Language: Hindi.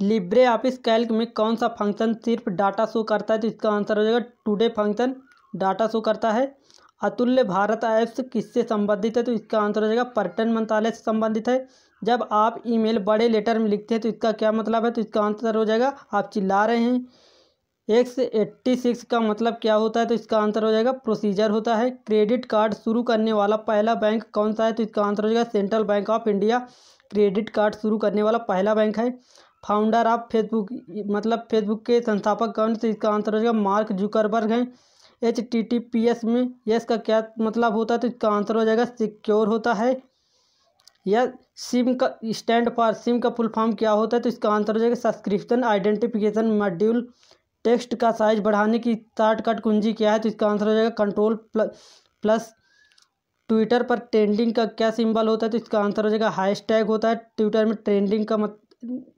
लिब्रे ऑफिस कैल्क में कौन सा फंक्शन सिर्फ डाटा शो करता है तो इसका आंसर हो जाएगा टुडे फंक्शन डाटा शो करता है अतुल्य भारत ऐप्स किससे संबंधित है तो इसका आंसर हो जाएगा पर्यटन मंत्रालय से संबंधित है जब आप ईमेल बड़े लेटर में लिखते हैं तो इसका क्या मतलब है तो इसका आंसर हो जाएगा आप चिल्ला रहे हैं एक्स एट्टी सिक्स का मतलब क्या होता है तो इसका आंसर हो जाएगा प्रोसीजर होता है क्रेडिट कार्ड शुरू करने वाला पहला बैंक कौन सा है तो इसका आंसर हो जाएगा central bank of India credit card शुरू करने वाला पहला बैंक है फाउंडर ऑफ फेसबुक मतलब फेसबुक के संस्थापक कौन से इसका आंसर हो जाएगा मार्क जुकरबर्ग हैं H T T P S में यस का क्या मतलब होता है तो इसका आंसर हो जाएगा सिक्योर होता है या सिम का स्टैंड फॉर सिम का फुल फॉर्म क्या होता है तो इसका आंसर हो जाएगा सब्सक्रिप्शन आइडेंटिफिकेशन मॉड्यूल टेक्स्ट का साइज बढ़ाने की शॉर्टकट कुंजी क्या है तो इसका आंसर हो जाएगा कंट्रोल प्लस ट्विटर पर ट्रेंडिंग का क्या सिंबल होता है तो इसका आंसर हो जाएगा हैशटैग होता है ट्विटर में ट्रेंडिंग का मत